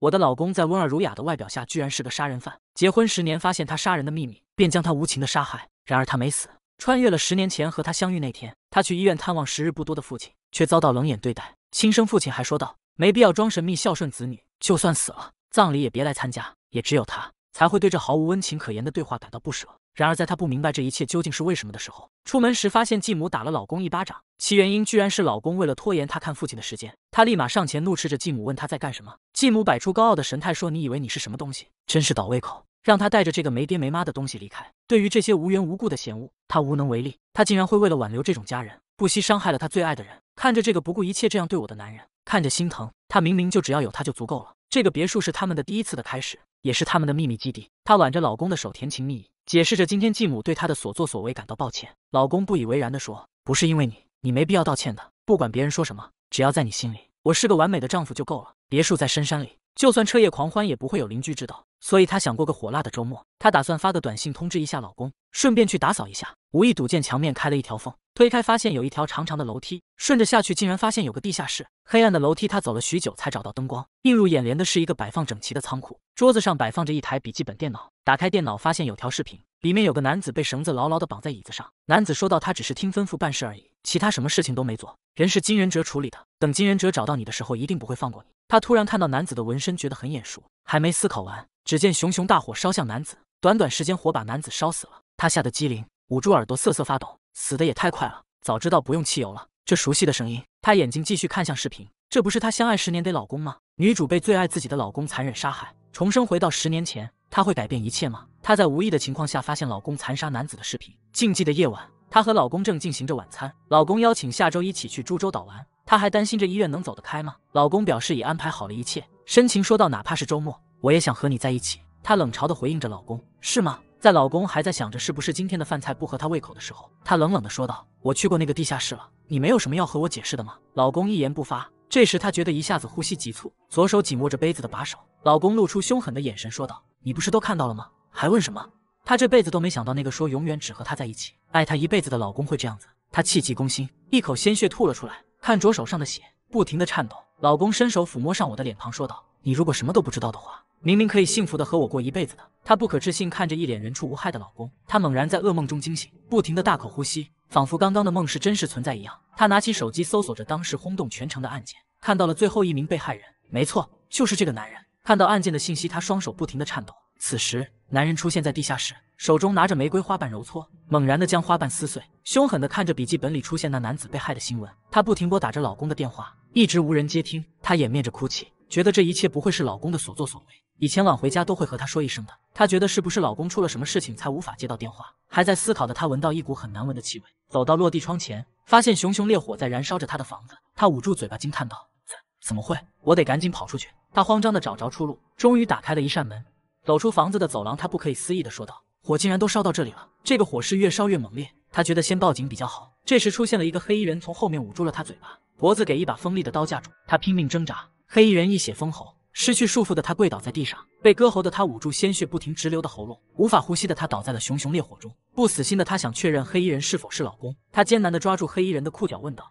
我的老公在温尔儒雅的外表下，居然是个杀人犯。结婚十年，发现他杀人的秘密，便将他无情的杀害。然而他没死，穿越了十年前和他相遇那天，他去医院探望时日不多的父亲，却遭到冷眼对待。亲生父亲还说道：“没必要装神秘孝顺子女，就算死了，葬礼也别来参加。”也只有他。才会对这毫无温情可言的对话感到不舍。然而，在她不明白这一切究竟是为什么的时候，出门时发现继母打了老公一巴掌，其原因居然是老公为了拖延她看父亲的时间。她立马上前怒斥着继母，问他在干什么。继母摆出高傲的神态说：“你以为你是什么东西？真是倒胃口，让她带着这个没爹没妈的东西离开。”对于这些无缘无故的嫌恶，她无能为力。她竟然会为了挽留这种家人，不惜伤害了她最爱的人。看着这个不顾一切这样对我的男人，看着心疼。她明明就只要有他就足够了。这个别墅是他们的第一次的开始。也是他们的秘密基地。她挽着老公的手，甜情蜜意，解释着今天继母对她的所作所为感到抱歉。老公不以为然地说：“不是因为你，你没必要道歉的。不管别人说什么，只要在你心里，我是个完美的丈夫就够了。”别墅在深山里。就算彻夜狂欢，也不会有邻居知道，所以她想过个火辣的周末。她打算发个短信通知一下老公，顺便去打扫一下。无意堵见墙面开了一条缝，推开发现有一条长长的楼梯，顺着下去，竟然发现有个地下室。黑暗的楼梯，她走了许久才找到灯光，映入眼帘的是一个摆放整齐的仓库，桌子上摆放着一台笔记本电脑。打开电脑，发现有条视频，里面有个男子被绳子牢牢地绑在椅子上。男子说道：“他只是听吩咐办事而已，其他什么事情都没做。人是金仁哲处理的，等金仁哲找到你的时候，一定不会放过你。”他突然看到男子的纹身，觉得很眼熟。还没思考完，只见熊熊大火烧向男子，短短时间火把男子烧死了。他吓得机灵，捂住耳朵瑟瑟发抖。死的也太快了，早知道不用汽油了。这熟悉的声音，他眼睛继续看向视频，这不是他相爱十年的老公吗？女主被最爱自己的老公残忍杀害，重生回到十年前，她会改变一切吗？她在无意的情况下发现老公残杀男子的视频。静寂的夜晚，她和老公正进行着晚餐，老公邀请下周一起去株洲岛玩。她还担心这医院能走得开吗？老公表示已安排好了一切，深情说道：“哪怕是周末，我也想和你在一起。”她冷嘲的回应着老公：“是吗？”在老公还在想着是不是今天的饭菜不合他胃口的时候，她冷冷的说道：“我去过那个地下室了，你没有什么要和我解释的吗？”老公一言不发。这时她觉得一下子呼吸急促，左手紧握着杯子的把手。老公露出凶狠的眼神说道：“你不是都看到了吗？还问什么？”她这辈子都没想到那个说永远只和他在一起，爱他一辈子的老公会这样子。她气急攻心，一口鲜血吐了出来。看着手上的血，不停地颤抖。老公伸手抚摸上我的脸庞，说道：“你如果什么都不知道的话，明明可以幸福的和我过一辈子的。”她不可置信看着一脸人畜无害的老公，她猛然在噩梦中惊醒，不停的大口呼吸，仿佛刚刚的梦是真实存在一样。她拿起手机搜索着当时轰动全城的案件，看到了最后一名被害人，没错，就是这个男人。看到案件的信息，她双手不停地颤抖。此时，男人出现在地下室。手中拿着玫瑰花瓣揉搓，猛然的将花瓣撕碎，凶狠的看着笔记本里出现那男子被害的新闻。她不停拨打着老公的电话，一直无人接听。她掩面着哭泣，觉得这一切不会是老公的所作所为。以前晚回家都会和他说一声的。她觉得是不是老公出了什么事情才无法接到电话？还在思考的她闻到一股很难闻的气味，走到落地窗前，发现熊熊烈火在燃烧着她的房子。她捂住嘴巴惊叹道：“怎怎么会？我得赶紧跑出去！”她慌张的找着出路，终于打开了一扇门，走出房子的走廊。她不可以思议的说道。火竟然都烧到这里了，这个火势越烧越猛烈，他觉得先报警比较好。这时出现了一个黑衣人，从后面捂住了他嘴巴，脖子给一把锋利的刀架住，他拼命挣扎，黑衣人一血封喉，失去束缚的他跪倒在地上，被割喉的他捂住鲜血不停直流的喉咙，无法呼吸的他倒在了熊熊烈火中。不死心的他想确认黑衣人是否是老公，他艰难的抓住黑衣人的裤脚，问道：“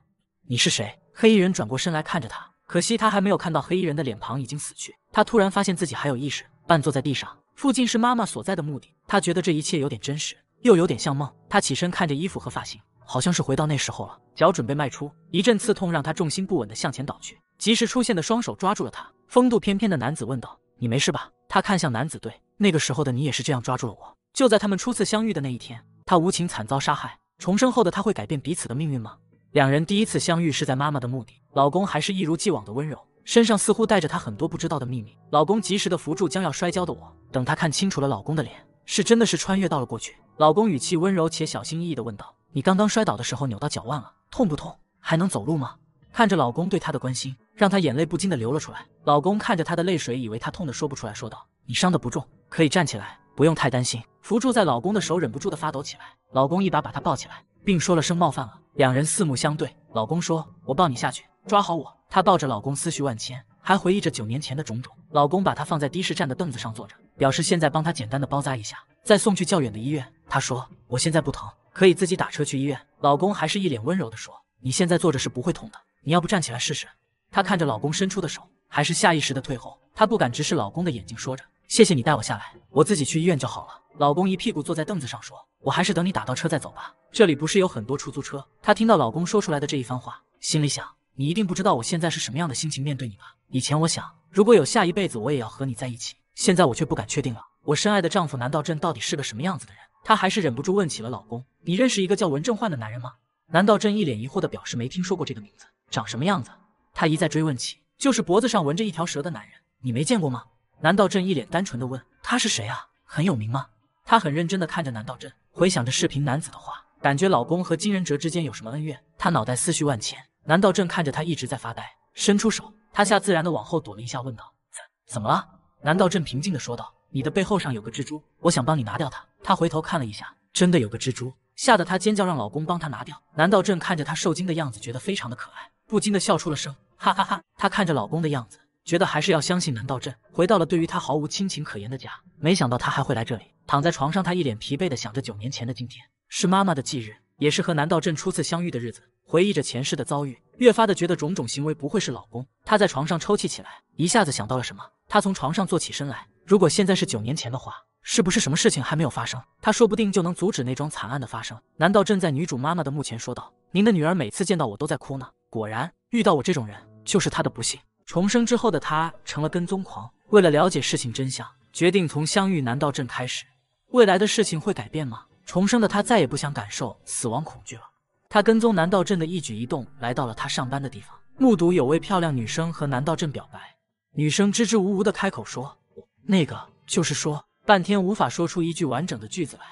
你是谁？”黑衣人转过身来看着他，可惜他还没有看到黑衣人的脸庞，已经死去。他突然发现自己还有意识，半坐在地上。附近是妈妈所在的墓地，他觉得这一切有点真实，又有点像梦。他起身看着衣服和发型，好像是回到那时候了。脚准备迈出，一阵刺痛让他重心不稳的向前倒去，及时出现的双手抓住了他。风度翩翩的男子问道：“你没事吧？”他看向男子，对那个时候的你也是这样抓住了我。就在他们初次相遇的那一天，他无情惨遭杀害。重生后的他会改变彼此的命运吗？两人第一次相遇是在妈妈的墓地，老公还是一如既往的温柔。身上似乎带着她很多不知道的秘密。老公及时的扶住将要摔跤的我，等她看清楚了，老公的脸是真的是穿越到了过去。老公语气温柔且小心翼翼的问道：“你刚刚摔倒的时候扭到脚腕了，痛不痛？还能走路吗？”看着老公对她的关心，让她眼泪不禁的流了出来。老公看着她的泪水，以为她痛的说不出来说道：“你伤的不重，可以站起来，不用太担心。”扶住在老公的手忍不住的发抖起来，老公一把把她抱起来，并说了声冒犯了。两人四目相对，老公说：“我抱你下去。”抓好我，她抱着老公，思绪万千，还回忆着九年前的种种。老公把她放在的士站的凳子上坐着，表示现在帮她简单的包扎一下，再送去较远的医院。她说：“我现在不疼，可以自己打车去医院。”老公还是一脸温柔的说：“你现在坐着是不会痛的，你要不站起来试试？”她看着老公伸出的手，还是下意识的退后，她不敢直视老公的眼睛，说着：“谢谢你带我下来，我自己去医院就好了。”老公一屁股坐在凳子上说：“我还是等你打到车再走吧，这里不是有很多出租车。”她听到老公说出来的这一番话，心里想。你一定不知道我现在是什么样的心情面对你吧？以前我想，如果有下一辈子，我也要和你在一起。现在我却不敢确定了。我深爱的丈夫，难道朕到底是个什么样子的人？她还是忍不住问起了老公：“你认识一个叫文正焕的男人吗？”难道朕一脸疑惑的表示没听说过这个名字，长什么样子？她一再追问起，就是脖子上纹着一条蛇的男人，你没见过吗？难道朕一脸单纯的问：“他是谁啊？很有名吗？”她很认真的看着难道朕，回想着视频男子的话，感觉老公和金仁哲之间有什么恩怨。她脑袋思绪万千。难道朕看着他一直在发呆，伸出手，他下自然的往后躲了一下，问道：“怎怎么了？”难道朕平静的说道：“你的背后上有个蜘蛛，我想帮你拿掉它。”他回头看了一下，真的有个蜘蛛，吓得他尖叫，让老公帮他拿掉。难道朕看着他受惊的样子，觉得非常的可爱，不禁的笑出了声，哈哈哈。他看着老公的样子，觉得还是要相信难道朕。回到了对于他毫无亲情可言的家，没想到他还会来这里。躺在床上，他一脸疲惫的想着九年前的今天，是妈妈的忌日，也是和难道朕初次相遇的日子。回忆着前世的遭遇，越发的觉得种种行为不会是老公。她在床上抽泣起来，一下子想到了什么。她从床上坐起身来，如果现在是九年前的话，是不是什么事情还没有发生？她说不定就能阻止那桩惨案的发生。难道朕在女主妈妈的墓前说道：“您的女儿每次见到我都在哭呢。”果然，遇到我这种人就是她的不幸。重生之后的她成了跟踪狂，为了了解事情真相，决定从相遇南道镇开始。未来的事情会改变吗？重生的她再也不想感受死亡恐惧了。他跟踪南道镇的一举一动，来到了他上班的地方，目睹有位漂亮女生和南道镇表白。女生支支吾吾的开口说：“那个……就是说……”半天无法说出一句完整的句子来。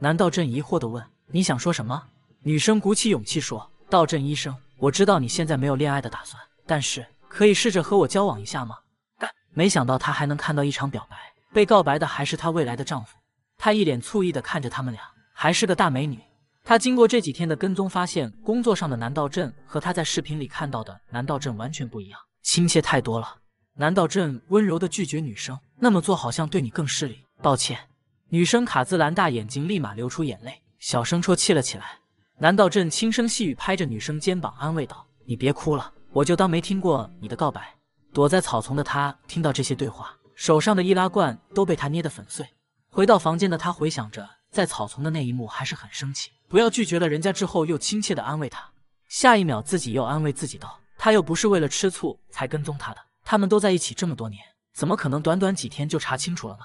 南道镇疑惑的问：“你想说什么？”女生鼓起勇气说：“道镇医生，我知道你现在没有恋爱的打算，但是可以试着和我交往一下吗？”没想到他还能看到一场表白，被告白的还是他未来的丈夫。他一脸醋意的看着他们俩，还是个大美女。他经过这几天的跟踪，发现工作上的南道镇和他在视频里看到的南道镇完全不一样，亲切太多了。南道镇温柔的拒绝女生，那么做好像对你更失礼。抱歉，女生卡姿兰大眼睛立马流出眼泪，小声啜泣了起来。南道镇轻声细语拍着女生肩膀安慰道：“你别哭了，我就当没听过你的告白。”躲在草丛的他听到这些对话，手上的易拉罐都被他捏得粉碎。回到房间的他回想着在草丛的那一幕，还是很生气。不要拒绝了人家，之后又亲切的安慰他。下一秒，自己又安慰自己道：“他又不是为了吃醋才跟踪他的，他们都在一起这么多年，怎么可能短短几天就查清楚了呢？”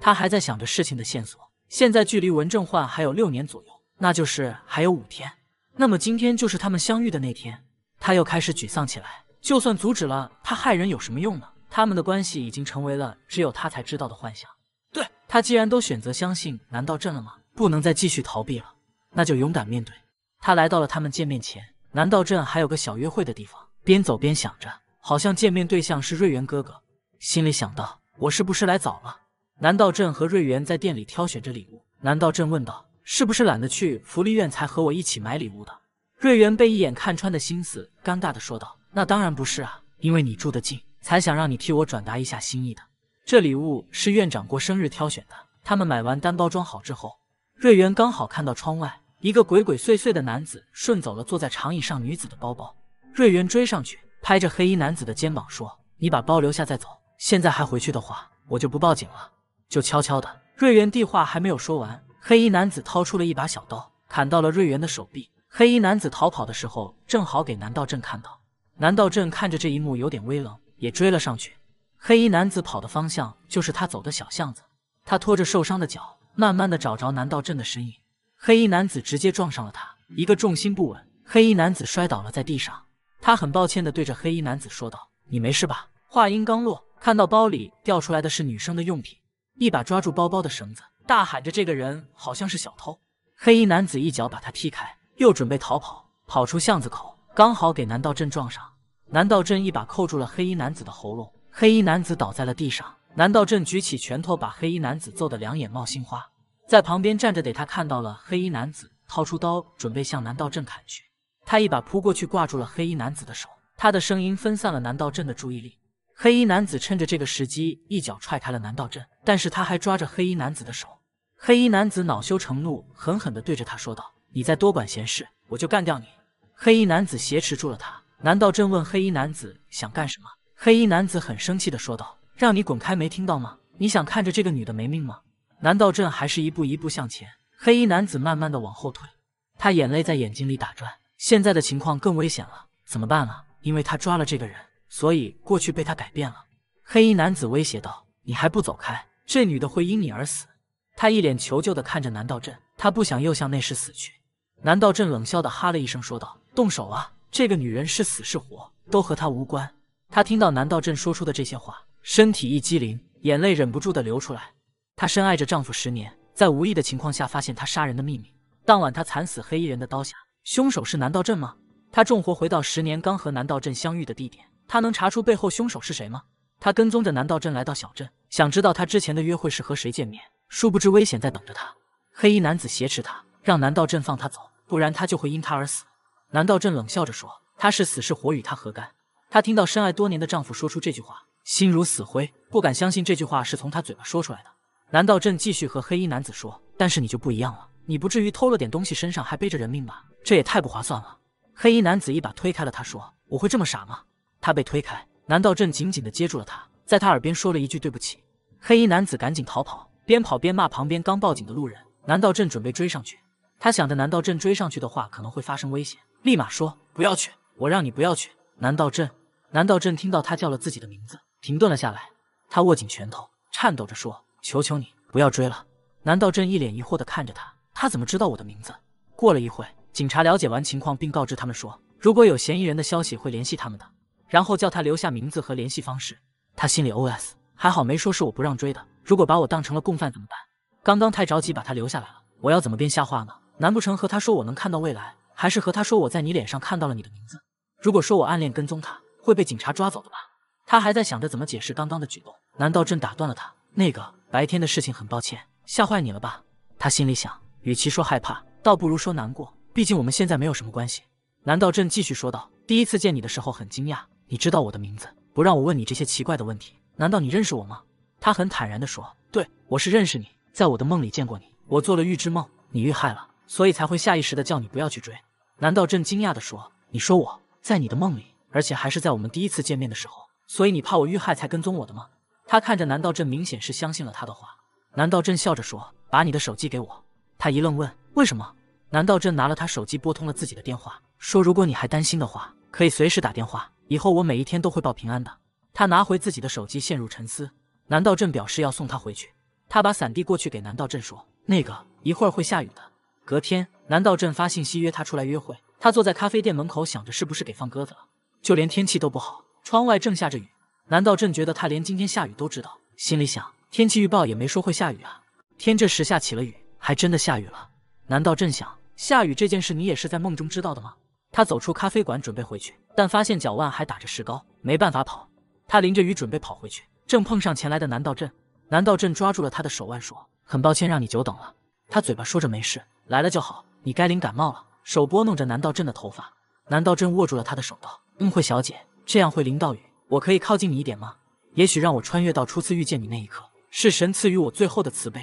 他还在想着事情的线索。现在距离文正焕还有六年左右，那就是还有五天。那么今天就是他们相遇的那天。他又开始沮丧起来。就算阻止了他害人，有什么用呢？他们的关系已经成为了只有他才知道的幻想。对他既然都选择相信，难道朕了吗？不能再继续逃避了。那就勇敢面对。他来到了他们见面前，难道镇还有个小约会的地方？边走边想着，好像见面对象是瑞元哥哥。心里想到，我是不是来早了？难道朕和瑞元在店里挑选着礼物？难道朕问道，是不是懒得去福利院才和我一起买礼物的？瑞元被一眼看穿的心思，尴尬的说道：“那当然不是啊，因为你住得近，才想让你替我转达一下心意的。这礼物是院长过生日挑选的。他们买完单，包装好之后，瑞元刚好看到窗外。”一个鬼鬼祟祟的男子顺走了坐在长椅上女子的包包。瑞元追上去，拍着黑衣男子的肩膀说：“你把包留下再走，现在还回去的话，我就不报警了。”就悄悄的。瑞元地话还没有说完，黑衣男子掏出了一把小刀，砍到了瑞元的手臂。黑衣男子逃跑的时候，正好给南道镇看到。南道镇看着这一幕有点微冷，也追了上去。黑衣男子跑的方向就是他走的小巷子，他拖着受伤的脚，慢慢的找着南道镇的身影。黑衣男子直接撞上了他，一个重心不稳，黑衣男子摔倒了在地上。他很抱歉的对着黑衣男子说道：“你没事吧？”话音刚落，看到包里掉出来的是女生的用品，一把抓住包包的绳子，大喊着：“这个人好像是小偷！”黑衣男子一脚把他踢开，又准备逃跑，跑出巷子口，刚好给南道镇撞上。南道镇一把扣住了黑衣男子的喉咙，黑衣男子倒在了地上。南道镇举起拳头，把黑衣男子揍得两眼冒星花。在旁边站着的他看到了黑衣男子掏出刀准备向南道镇砍去，他一把扑过去挂住了黑衣男子的手，他的声音分散了南道镇的注意力。黑衣男子趁着这个时机一脚踹开了南道镇，但是他还抓着黑衣男子的手。黑衣男子恼羞成怒，狠狠地对着他说道：“你再多管闲事，我就干掉你！”黑衣男子挟持住了他。南道镇问黑衣男子想干什么，黑衣男子很生气地说道：“让你滚开，没听到吗？你想看着这个女的没命吗？”难道朕还是一步一步向前？黑衣男子慢慢的往后退，他眼泪在眼睛里打转。现在的情况更危险了，怎么办啊？因为他抓了这个人，所以过去被他改变了。黑衣男子威胁道：“你还不走开，这女的会因你而死。”他一脸求救的看着南道镇，他不想又像那时死去。南道镇冷笑的哈了一声，说道：“动手啊！这个女人是死是活都和他无关。”他听到南道镇说出的这些话，身体一激灵，眼泪忍不住的流出来。她深爱着丈夫十年，在无意的情况下发现他杀人的秘密。当晚，她惨死黑衣人的刀下。凶手是南道镇吗？她重活回到十年刚和南道镇相遇的地点。她能查出背后凶手是谁吗？她跟踪着南道镇来到小镇，想知道他之前的约会是和谁见面。殊不知危险在等着他。黑衣男子挟持他，让南道镇放他走，不然他就会因他而死。南道镇冷笑着说：“他是死是活与他何干？”他听到深爱多年的丈夫说出这句话，心如死灰，不敢相信这句话是从他嘴巴说出来的。难道朕继续和黑衣男子说？但是你就不一样了，你不至于偷了点东西，身上还背着人命吧？这也太不划算了。黑衣男子一把推开了他，说：“我会这么傻吗？”他被推开，难道朕紧紧地接住了他，在他耳边说了一句：“对不起。”黑衣男子赶紧逃跑，边跑边骂旁边刚报警的路人。难道朕准备追上去？他想着，难道朕追上去的话可能会发生危险，立马说：“不要去，我让你不要去。”难道朕？难道朕听到他叫了自己的名字，停顿了下来，他握紧拳头，颤抖着说。求求你不要追了！难道朕一脸疑惑地看着他？他怎么知道我的名字？过了一会，警察了解完情况，并告知他们说，如果有嫌疑人的消息会联系他们的，然后叫他留下名字和联系方式。他心里 OS：还好没说是我不让追的，如果把我当成了共犯怎么办？刚刚太着急把他留下来了，我要怎么编瞎话呢？难不成和他说我能看到未来，还是和他说我在你脸上看到了你的名字？如果说我暗恋跟踪他，会被警察抓走的吧？他还在想着怎么解释刚刚的举动，难道朕打断了他那个？白天的事情很抱歉，吓坏你了吧？他心里想，与其说害怕，倒不如说难过。毕竟我们现在没有什么关系。难道朕继续说道，第一次见你的时候很惊讶，你知道我的名字，不让我问你这些奇怪的问题。难道你认识我吗？他很坦然地说，对，我是认识你，在我的梦里见过你，我做了预知梦，你遇害了，所以才会下意识的叫你不要去追。难道朕惊讶地说，你说我在你的梦里，而且还是在我们第一次见面的时候，所以你怕我遇害才跟踪我的吗？他看着，难道朕明显是相信了他的话？难道朕笑着说：“把你的手机给我。”他一愣，问：“为什么？”难道朕拿了他手机，拨通了自己的电话，说：“如果你还担心的话，可以随时打电话。以后我每一天都会报平安的。”他拿回自己的手机，陷入沉思。难道朕表示要送他回去？他把伞递过去给难道朕说：“那个一会儿会下雨的。”隔天，难道朕发信息约他出来约会。他坐在咖啡店门口，想着是不是给放鸽子了。就连天气都不好，窗外正下着雨。难道朕觉得他连今天下雨都知道？心里想，天气预报也没说会下雨啊。天这时下起了雨，还真的下雨了。难道朕想下雨这件事，你也是在梦中知道的吗？他走出咖啡馆准备回去，但发现脚腕还打着石膏，没办法跑。他淋着雨准备跑回去，正碰上前来的南道镇。南道镇抓住了他的手腕，说：“很抱歉让你久等了。”他嘴巴说着没事，来了就好。你该淋感冒了。手拨弄着南道镇的头发。南道镇握住了他的手，道：“恩惠小姐，这样会淋到雨。”我可以靠近你一点吗？也许让我穿越到初次遇见你那一刻，是神赐予我最后的慈悲。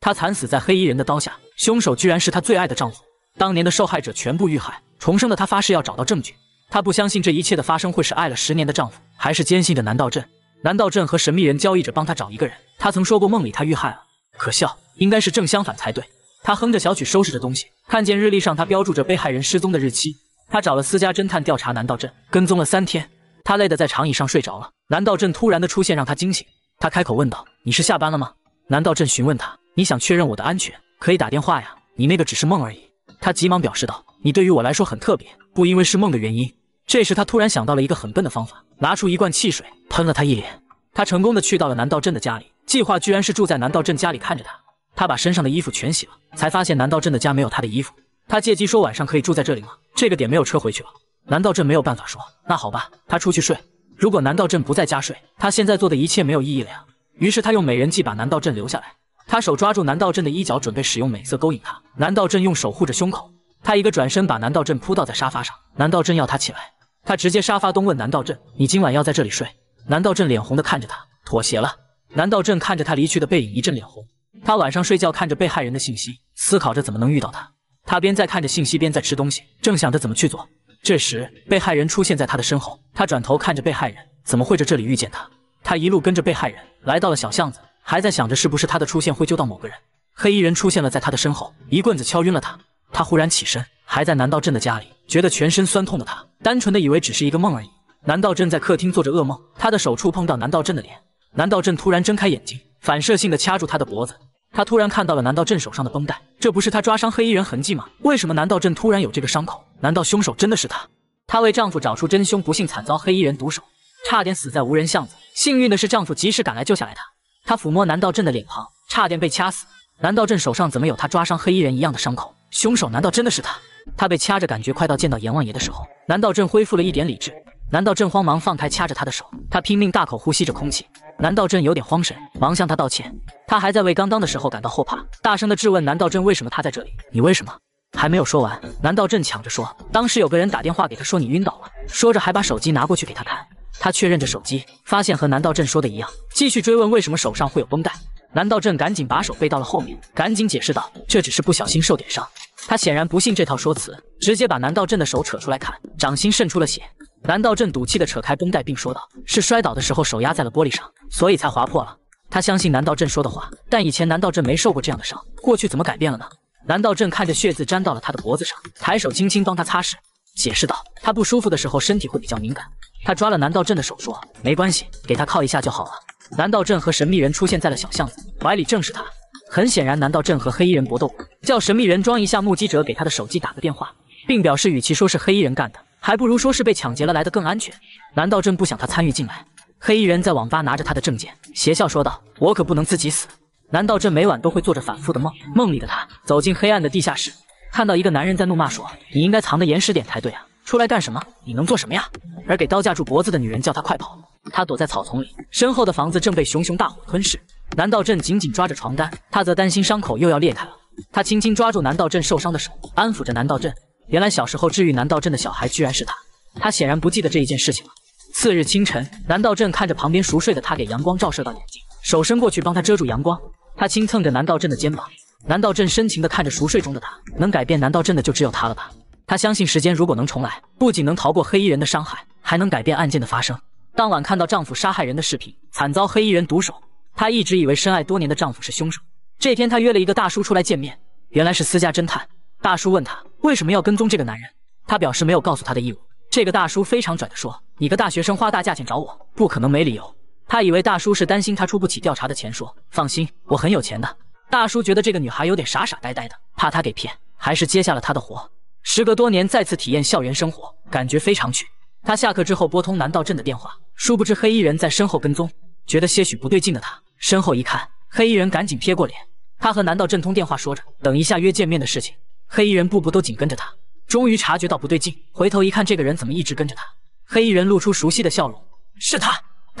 她惨死在黑衣人的刀下，凶手居然是她最爱的丈夫。当年的受害者全部遇害，重生的她发誓要找到证据。她不相信这一切的发生会是爱了十年的丈夫，还是坚信着？南道镇。南道镇和神秘人交易着帮他找一个人？他曾说过梦里他遇害了，可笑，应该是正相反才对。他哼着小曲收拾着东西，看见日历上他标注着被害人失踪的日期。他找了私家侦探调查南道镇，跟踪了三天。他累得在长椅上睡着了。难道镇突然的出现让他惊醒？他开口问道：“你是下班了吗？”难道镇询问他：“你想确认我的安全，可以打电话呀？你那个只是梦而已。”他急忙表示道：“你对于我来说很特别，不因为是梦的原因。”这时他突然想到了一个很笨的方法，拿出一罐汽水喷了他一脸。他成功的去到了南道镇的家里，计划居然是住在南道镇家里看着他。他把身上的衣服全洗了，才发现南道镇的家没有他的衣服。他借机说晚上可以住在这里吗？这个点没有车回去了。难道朕没有办法说？那好吧，他出去睡。如果难道朕不在家睡，他现在做的一切没有意义了呀。于是他用美人计把难道朕留下来。他手抓住难道朕的衣角，准备使用美色勾引他。难道朕用手护着胸口。他一个转身，把难道朕扑倒在沙发上。难道朕要他起来？他直接沙发东问难道朕，你今晚要在这里睡？难道朕脸红的看着他妥协了。难道朕看着他离去的背影一阵脸红。他晚上睡觉看着被害人的信息，思考着怎么能遇到他。他边在看着信息边在吃东西，正想着怎么去做。这时，被害人出现在他的身后，他转头看着被害人，怎么会在这里遇见他？他一路跟着被害人来到了小巷子，还在想着是不是他的出现会救到某个人。黑衣人出现了，在他的身后，一棍子敲晕了他。他忽然起身，还在难道镇的家里，觉得全身酸痛的他，单纯的以为只是一个梦而已。难道镇在客厅做着噩梦？他的手触碰到难道镇的脸，难道镇突然睁开眼睛，反射性的掐住他的脖子。他突然看到了难道镇手上的绷带，这不是他抓伤黑衣人痕迹吗？为什么难道镇突然有这个伤口？难道凶手真的是他？他为丈夫找出真凶，不幸惨遭黑衣人毒手，差点死在无人巷子。幸运的是，丈夫及时赶来救下来他。他抚摸南道镇的脸庞，差点被掐死。南道镇手上怎么有他抓伤黑衣人一样的伤口？凶手难道真的是他？他被掐着，感觉快到见到阎王爷的时候。南道镇恢复了一点理智。南道镇慌忙放开掐着他的手，他拼命大口呼吸着空气。南道镇有点慌神，忙向他道歉。他还在为刚刚的时候感到后怕，大声的质问南道镇为什么他在这里，你为什么？还没有说完，难道镇抢着说，当时有个人打电话给他说你晕倒了，说着还把手机拿过去给他看。他确认着手机，发现和难道镇说的一样，继续追问为什么手上会有绷带。难道镇赶紧把手背到了后面，赶紧解释道，这只是不小心受点伤。他显然不信这套说辞，直接把难道镇的手扯出来看，掌心渗出了血。难道镇赌气的扯开绷带，并说道，是摔倒的时候手压在了玻璃上，所以才划破了。他相信难道镇说的话，但以前难道镇没受过这样的伤，过去怎么改变了呢？难道朕看着血渍沾到了他的脖子上，抬手轻轻帮他擦拭，解释道：“他不舒服的时候，身体会比较敏感。”他抓了难道朕的手，说：“没关系，给他靠一下就好了。”难道朕和神秘人出现在了小巷子，怀里正是他。很显然，难道朕和黑衣人搏斗，叫神秘人装一下目击者，给他的手机打个电话，并表示与其说是黑衣人干的，还不如说是被抢劫了来的更安全。难道朕不想他参与进来？黑衣人在网吧拿着他的证件，邪笑说道：“我可不能自己死。”难道朕每晚都会做着反复的梦？梦里的他走进黑暗的地下室，看到一个男人在怒骂说：“你应该藏得严实点才对啊！出来干什么？你能做什么呀？”而给刀架住脖子的女人叫他快跑。他躲在草丛里，身后的房子正被熊熊大火吞噬。难道朕紧紧抓着床单，他则担心伤口又要裂开了。他轻轻抓住难道朕受伤的手，安抚着难道朕。原来小时候治愈难道朕的小孩居然是他，他显然不记得这一件事情了。次日清晨，难道朕看着旁边熟睡的他，给阳光照射到眼睛，手伸过去帮他遮住阳光。他轻蹭着南道镇的肩膀，南道镇深情地看着熟睡中的他，能改变南道镇的就只有他了吧？他相信时间如果能重来，不仅能逃过黑衣人的伤害，还能改变案件的发生。当晚看到丈夫杀害人的视频，惨遭黑衣人毒手，她一直以为深爱多年的丈夫是凶手。这天，她约了一个大叔出来见面，原来是私家侦探。大叔问他为什么要跟踪这个男人，他表示没有告诉他的义务。这个大叔非常拽地说：“你个大学生，花大价钱找我，不可能没理由。”他以为大叔是担心他出不起调查的钱，说：“放心，我很有钱的。”大叔觉得这个女孩有点傻傻呆呆的，怕她给骗，还是接下了她的活。时隔多年，再次体验校园生活，感觉非常趣。他下课之后拨通南道镇的电话，殊不知黑衣人在身后跟踪。觉得些许不对劲的他，身后一看，黑衣人赶紧撇过脸。他和南道镇通电话，说着等一下约见面的事情。黑衣人步步都紧跟着他，终于察觉到不对劲，回头一看，这个人怎么一直跟着他？黑衣人露出熟悉的笑容，是他。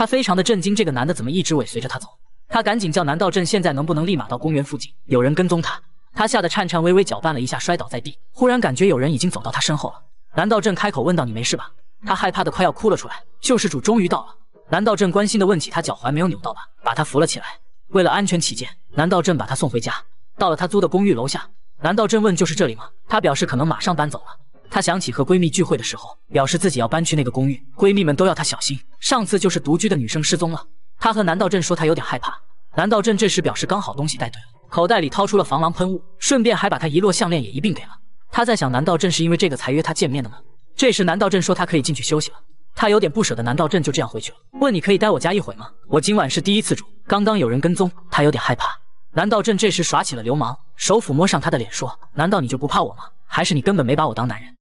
他非常的震惊，这个男的怎么一直尾随着他走？他赶紧叫南道镇，现在能不能立马到公园附近？有人跟踪他？他吓得颤颤巍巍，搅拌了一下，摔倒在地。忽然感觉有人已经走到他身后了。南道镇开口问道：“你没事吧？”他害怕的快要哭了出来，救世主终于到了。南道镇关心的问起他脚踝没有扭到吧，把他扶了起来。为了安全起见，南道镇把他送回家。到了他租的公寓楼下，南道镇问：“就是这里吗？”他表示可能马上搬走了。她想起和闺蜜聚会的时候，表示自己要搬去那个公寓，闺蜜们都要她小心。上次就是独居的女生失踪了。她和南道镇说她有点害怕。南道镇这时表示刚好东西带对了，口袋里掏出了防狼喷雾，顺便还把她遗落项链也一并给了。她在想，难道正是因为这个才约她见面的吗？这时南道镇说他可以进去休息了。她有点不舍得，南道镇就这样回去了。问你可以待我家一会吗？我今晚是第一次住，刚刚有人跟踪，她有点害怕。南道镇这时耍起了流氓，手抚摸上她的脸说：“难道你就不怕我吗？还是你根本没把我当男人？”